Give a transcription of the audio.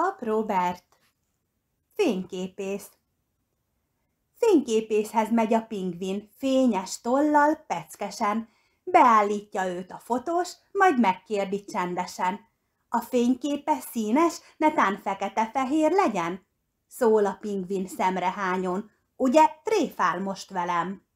Pap Robert, fényképész. Fényképészhez megy a pingvin, fényes tollal, peckesen. Beállítja őt a fotós, majd megkérdi csendesen. A fényképe színes, netán fekete-fehér legyen? Szól a pingvin szemrehányon. Ugye tréfál most velem?